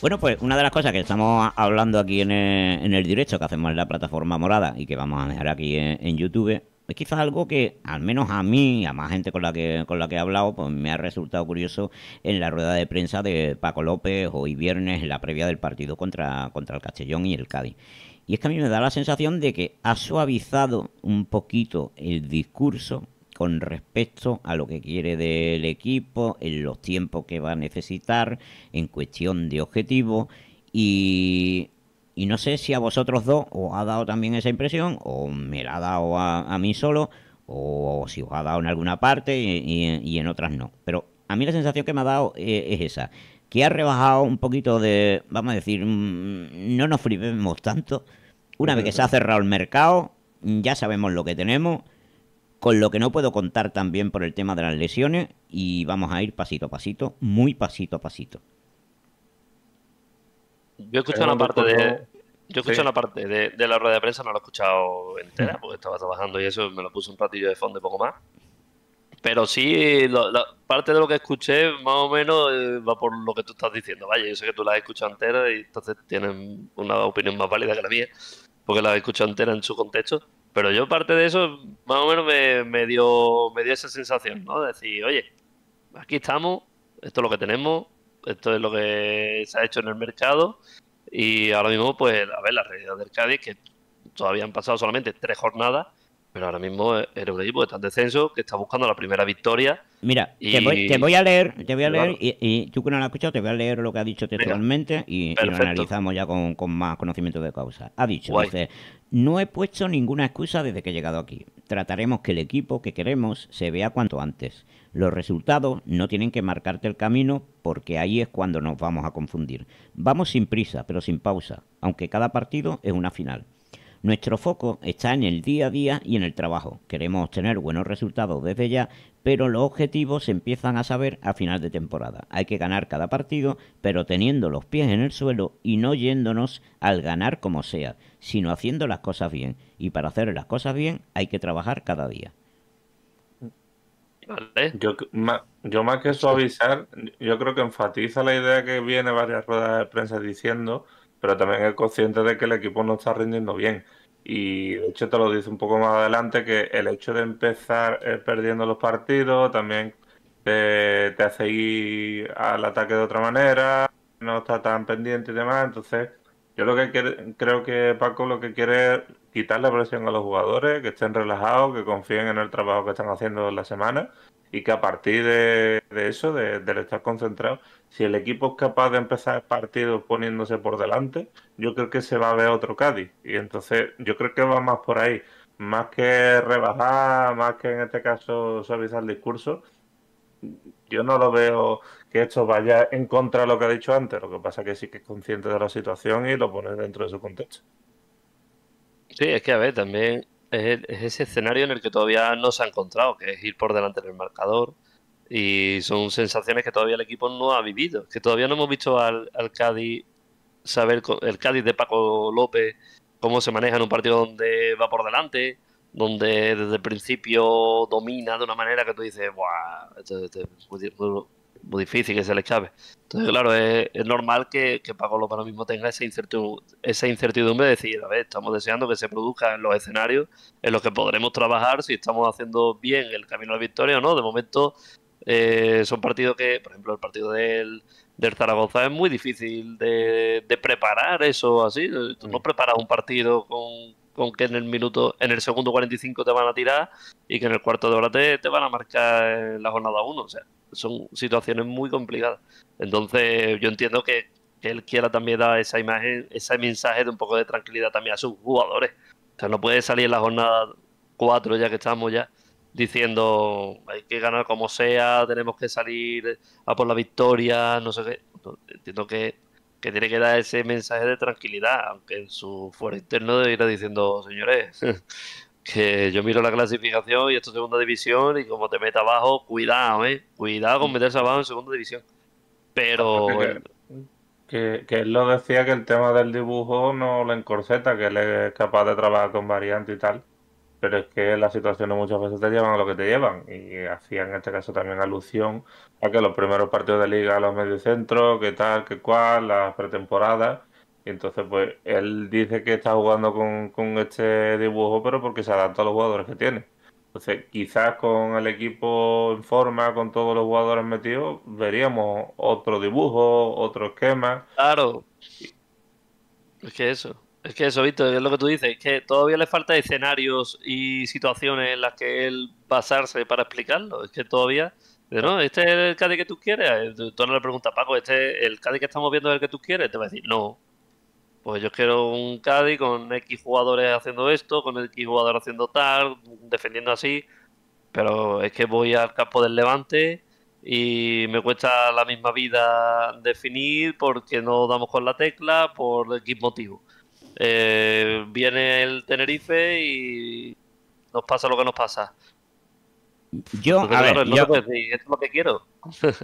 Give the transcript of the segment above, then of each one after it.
Bueno, pues una de las cosas que estamos hablando aquí en el, en directo que hacemos en la plataforma morada y que vamos a dejar aquí en, YouTube es quizás algo que, al menos a mí, a más gente con la que con la que he hablado, pues me ha resultado curioso en la rueda de prensa de Paco López hoy viernes, en la previa del partido contra, contra el Castellón y el Cádiz. Y es que a mí me da la sensación de que ha suavizado un poquito el discurso con respecto a lo que quiere del equipo, en los tiempos que va a necesitar, en cuestión de objetivos. Y, no sé si a vosotros dos os ha dado también esa impresión, o me la ha dado a, mí solo, o, si os ha dado en alguna parte y, en otras no. Pero a mí la sensación que me ha dado eh, es, esa, que ha rebajado un poquito de, vamos a decir, mm, no nos frivemos tanto. Una vez que se ha cerrado el mercado, ya sabemos lo que tenemos con lo que no puedo contar también por el tema de las lesiones y vamos a ir pasito a pasito, muy pasito a pasito. Yo he escuchado la parte de... Yo una parte de, la rueda de prensa, no la he escuchado entera, porque estaba trabajando y eso me lo puse un ratillo de fondo y poco más. Pero sí, la, parte de lo que escuché, más o menos, eh, va por lo que tú estás diciendo. Vaya, yo sé que tú la has escuchado entera y entonces tienes una opinión más válida que la mía, porque la has escuchado entera en su contexto. Pero yo parte de eso, más o menos me, dio, me dio esa sensación, ¿no? De decir, oye, aquí estamos, esto es lo que tenemos, esto es lo que se ha hecho en el mercado. Y ahora mismo, pues, a ver, la realidad del Cádiz, que todavía han pasado solamente tres jornadas pero ahora mismo el un equipo está en descenso, que está buscando la primera victoria. Mira, te, voy, a leer, te voy a leer, y, tú que no lo has escuchado, te voy a leer lo que ha dicho textualmente y, lo analizamos ya con, más conocimiento de causa. Ha dicho, dice, no he puesto ninguna excusa desde que he llegado aquí. Trataremos que el equipo que queremos se vea cuanto antes. Los resultados no tienen que marcarte el camino porque ahí es cuando nos vamos a confundir. Vamos sin prisa, pero sin pausa, aunque cada partido es una final. Nuestro foco está en el día a día y en el trabajo. Queremos obtener buenos resultados desde ya, pero los objetivos se empiezan a saber a final de temporada. Hay que ganar cada partido, pero teniendo los pies en el suelo y no yéndonos al ganar como sea, sino haciendo las cosas bien. Y para hacer las cosas bien hay que trabajar cada día. Yo, yo más que suavizar, yo creo que enfatiza la idea que viene varias ruedas de prensa diciendo pero también es consciente de que el equipo no está rindiendo bien. Y de hecho te lo dice un poco más adelante que el hecho de empezar eh, perdiendo los partidos también te, hace ir al ataque de otra manera, no está tan pendiente y demás. Entonces, yo lo que creo que Paco lo que quiere es quitar la presión a los jugadores, que estén relajados, que confíen en el trabajo que están haciendo la semana y que a partir de, eso, de, estar concentrado, si el equipo es capaz de empezar el partido poniéndose por delante, yo creo que se va a ver otro Cádiz. Y entonces yo creo que va más por ahí. Más que rebajar, más que en este caso suavizar el discurso, yo no lo veo que esto vaya en contra de lo que ha dicho antes. Lo que pasa es que sí que es consciente de la situación y lo pone dentro de su contexto. Sí, es que a ver, también es, es ese escenario en el que todavía no se ha encontrado, que es ir por delante del marcador, y son sensaciones que todavía el equipo no ha vivido, que todavía no hemos visto al, Cádiz saber, el Cádiz de Paco López, cómo se maneja en un partido donde va por delante, donde desde el principio domina de una manera que tú dices, ¡buah! es muy, difícil que se le escape. Entonces, claro, es, normal que, que Paco López ahora mismo tenga esa incertidumbre, esa incertidumbre de decir, a ver, estamos deseando que se produzcan en los escenarios en los que podremos trabajar si estamos haciendo bien el camino a la victoria o no. De momento, eh, son partidos que, por ejemplo, el partido del, del Zaragoza es muy difícil de, preparar eso así. Tú no mm. preparas un partido con, que en el minuto, en el segundo 45 te van a tirar y que en el cuarto de hora te, te van a marcar la jornada 1. O sea, son situaciones muy complicadas. Entonces, yo entiendo que, él quiera también dar esa imagen, ese mensaje de un poco de tranquilidad también a sus jugadores. O sea, no puede salir en la jornada 4 ya que estamos ya diciendo hay que ganar como sea, tenemos que salir a por la victoria, no sé qué. Entiendo que, tiene que dar ese mensaje de tranquilidad, aunque en su fuera interno ir diciendo, señores, que yo miro la clasificación y esto es segunda división y como te meta abajo, cuidado, ¿eh? cuidado con mm. meterse abajo en segunda división. Pero... Que, él lo decía que el tema del dibujo no lo encorseta, que él es capaz de trabajar con variante y tal pero es que las situaciones muchas veces te llevan a lo que te llevan y hacía en este caso también alusión a que los primeros partidos de liga A los mediocentros, qué tal, qué cual, las pretemporadas. Y entonces, pues él dice que está jugando con, con este dibujo, pero porque se adapta a los jugadores que tiene. Entonces, quizás con el equipo en forma, con todos los jugadores metidos, veríamos otro dibujo, otro esquema. Claro. Es que eso. Es que eso, Víctor, es lo que tú dices, es que todavía le falta escenarios y situaciones en las que él basarse para explicarlo. Es que todavía, no, este es el cadi que tú quieres. Eh, tú no le preguntas, Paco, este es el cadi que estamos viendo es el que tú quieres. Te va a decir, no. Pues yo quiero un cadi con X jugadores haciendo esto, con X jugador haciendo tal, defendiendo así. Pero es que voy al campo del Levante y me cuesta la misma vida definir porque no damos con la tecla por X motivo. Eh, viene el Tenerife y nos pasa lo que nos pasa. Yo, a yo... lo que quiero.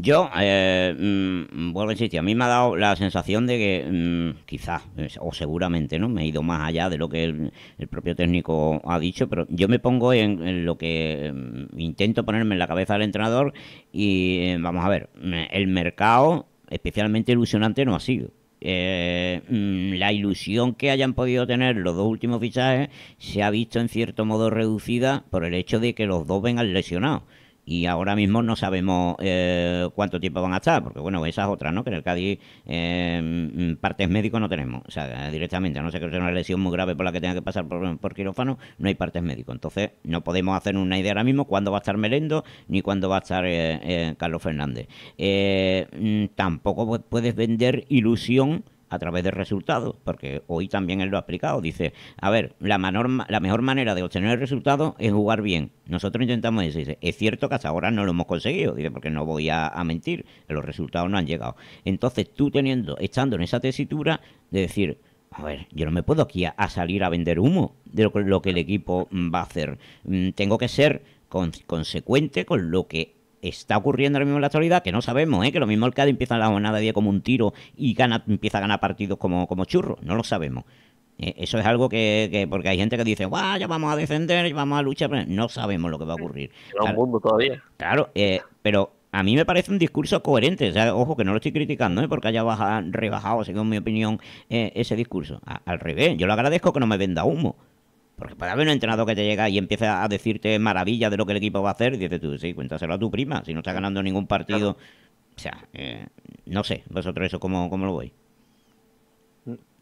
Yo, eh, mm, vuelvo a insistir, a mí me ha dado la sensación de que mm, quizás, eh, o seguramente, ¿no? Me he ido más allá de lo que el, propio técnico ha dicho, pero yo me pongo en, lo que mm, intento ponerme en la cabeza del entrenador y, eh, vamos a ver, el mercado especialmente ilusionante no ha sido. Eh, mm, la ilusión que hayan podido tener los dos últimos fichajes se ha visto en cierto modo reducida por el hecho de que los dos vengan lesionados y ahora mismo no sabemos eh, cuánto tiempo van a estar, porque bueno, esas otras, ¿no? Que en el Cádiz em, partes médicos no tenemos, o sea, directamente, a no ser que sea una lesión muy grave por la que tenga que pasar por, quirófano, no hay partes médicos. Entonces, no podemos hacer una idea ahora mismo cuándo va a estar Melendo ni cuándo va a estar eh, eh, Carlos Fernández. Mm, tampoco puedes vender ilusión a través de resultados, porque hoy también él lo ha explicado. Dice, a ver, la, la mejor manera de obtener el resultado es jugar bien. Nosotros intentamos eso. es cierto que hasta ahora no lo hemos conseguido, dice, porque no voy a, mentir, los resultados no han llegado. Entonces tú teniendo, estando en esa tesitura de decir, a ver, yo no me puedo aquí a, salir a vender humo de lo, que el equipo mm, va a hacer. Mm, tengo que ser consecuente con lo que está ocurriendo ahora mismo en la actualidad, que no sabemos, ¿eh? que lo mismo el Cádiz empieza la jornada de día como un tiro y gana, empieza a ganar partidos como, como churro, no lo sabemos. Eh, eso es algo que, que, porque hay gente que dice, ya vamos a defender ya vamos a luchar, pero no sabemos lo que va a ocurrir. Claro, un mundo todavía. Claro, eh, pero a mí me parece un discurso coherente. O sea, ojo, que no lo estoy criticando, ¿eh? porque haya baja, rebajado, según mi opinión, ese discurso. al revés, yo lo agradezco que no me venda humo. Porque puede haber un entrenador que te llega y empieza a decirte maravillas de lo que el equipo va a hacer, y dices tú, sí, cuéntaselo a tu prima, si no está ganando ningún partido. O sea, eh, no sé, vosotros eso, ¿cómo, cómo lo veis?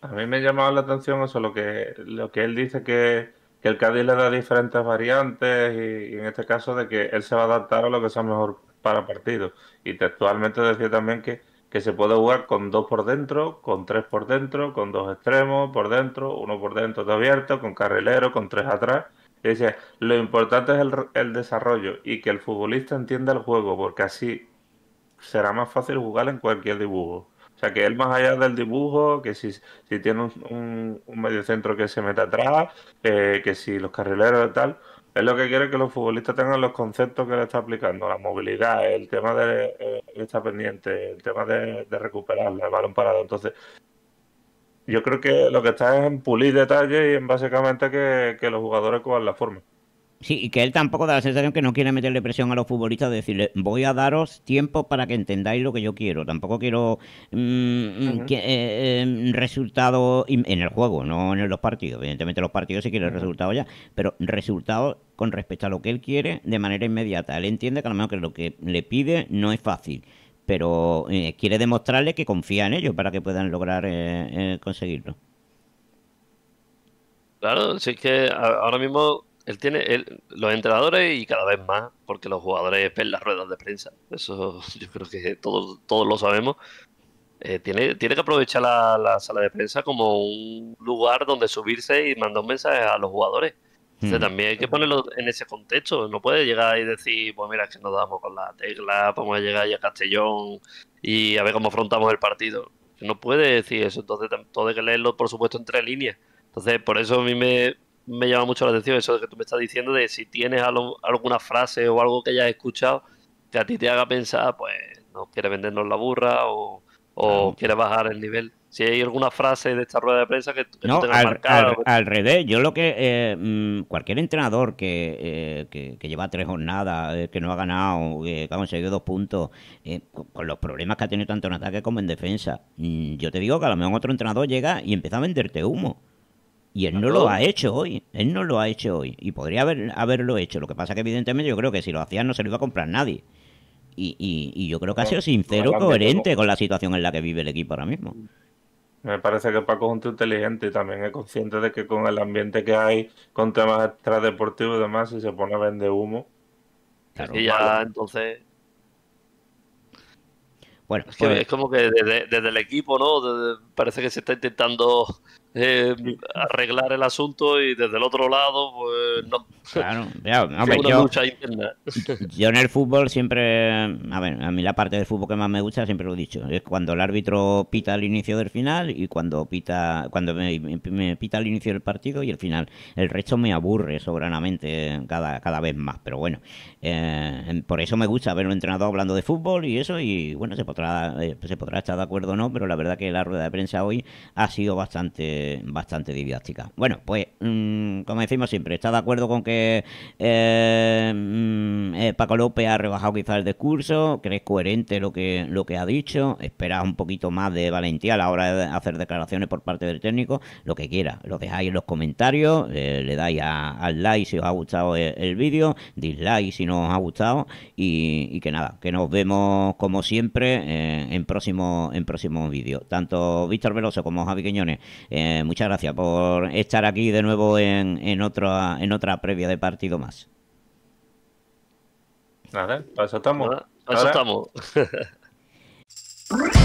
A mí me ha llamado la atención eso, lo que, lo que él dice que, el Cádiz le da diferentes variantes y, en este caso de que él se va a adaptar a lo que sea mejor para partidos Y textualmente decía también que que se puede jugar con dos por dentro, con tres por dentro, con dos extremos por dentro, uno por dentro todo abierto, con carrilero, con tres atrás. Y lo importante es el, desarrollo y que el futbolista entienda el juego, porque así será más fácil jugar en cualquier dibujo. O sea, que él más allá del dibujo, que si, tiene un, medio centro que se meta atrás, eh, que si los carrileros y tal, es lo que quiere que los futbolistas tengan los conceptos que le está aplicando, la movilidad, el tema de eh, esta estar pendiente, el tema de, de el balón parado. Entonces, yo creo que lo que está es en pulir detalles y en básicamente que, que los jugadores cojan la forma. Sí, y que él tampoco da la sensación que no quiere meterle presión a los futbolistas de decirle, voy a daros tiempo para que entendáis lo que yo quiero. Tampoco quiero resultados mm, mm, eh, em, resultado en el juego, no en los partidos. Evidentemente los partidos sí quieren resultados resultado ya, pero resultados con respecto a lo que él quiere de manera inmediata. Él entiende que a lo mejor que lo que le pide no es fácil, pero eh, quiere demostrarle que confía en ellos para que puedan lograr eh, conseguirlo. Claro, sí que ahora mismo él tiene los entrenadores y cada vez más, porque los jugadores ven las ruedas de prensa. Eso yo creo que todos, todos lo sabemos. Eh, tiene, tiene que aprovechar la, sala de prensa como un lugar donde subirse y mandar un mensaje a los jugadores. Entonces, hmm. también hay que ponerlo en ese contexto. No puede llegar y decir, pues mira, que nos damos con la tecla, vamos a llegar a Castellón y a ver cómo afrontamos el partido. No puede decir eso. Entonces, todo hay que leerlo, por supuesto, entre líneas. Entonces, por eso a mí me, me llama mucho la atención eso de que tú me estás diciendo de si tienes alguna frase o algo que hayas escuchado que a ti te haga pensar, pues no quiere vendernos la burra o, quiere bajar el nivel. Si hay alguna frase de esta rueda de prensa que, no, tenga al, marcado, al, revés, yo lo que eh, mm, cualquier entrenador eh, que, lleva tres jornadas, eh, que no ha ganado, que ha conseguido dos puntos, con los problemas que ha tenido tanto en ataque como en defensa, mm, yo te digo que a lo mejor otro entrenador llega y empieza a venderte humo. Y él no lo ha hecho hoy, él no lo ha hecho hoy. Y podría haber, haberlo hecho. Lo que pasa es que evidentemente yo creo que si lo hacía no se lo iba a comprar nadie. Y, yo creo que ha sido sincero, coherente con la situación en la que vive el equipo ahora mismo. Me parece que Paco es un tío inteligente y también es consciente de que con el ambiente que hay, con temas extradeportivos y demás, si se pone a vender humo. y ya entonces bueno, es, que pues es, como que desde, el equipo, ¿no? parece que se está intentando eh, arreglar el asunto y desde el otro lado, pues no. Claro, ya yo, en el fútbol siempre, a ver, a mí la parte del fútbol que más me gusta, siempre lo he dicho, es cuando el árbitro pita al inicio del final y cuando pita cuando me, pita el inicio del partido y el final. El resto me aburre sobranamente cada, cada vez más, pero bueno, eh, por eso me gusta ver un entrenador hablando de fútbol y eso, y bueno, se podrá, eh, se podrá estar de acuerdo o no, pero la verdad que la rueda de prensa hoy ha sido bastante bastante, didáctica. Bueno, pues mm, como decimos siempre, está de acuerdo con que eh, mm, eh, Paco López ha rebajado quizá el discurso, crees coherente lo que, lo que ha dicho, Espera un poquito más de valentía a la hora de hacer declaraciones por parte del técnico, lo que quiera, lo dejáis en los comentarios, eh, le dais al like si os ha gustado e, el, vídeo, dislike si no os ha gustado y, que nada, que nos vemos como siempre en próximo en próximo vídeo. Tanto Víctor Veloso como Javi Quiñones. Eh, muchas gracias por estar aquí de nuevo en, en, otra, en otra previa de partido más. Nada, para pues eso estamos. Para pues eso estamos.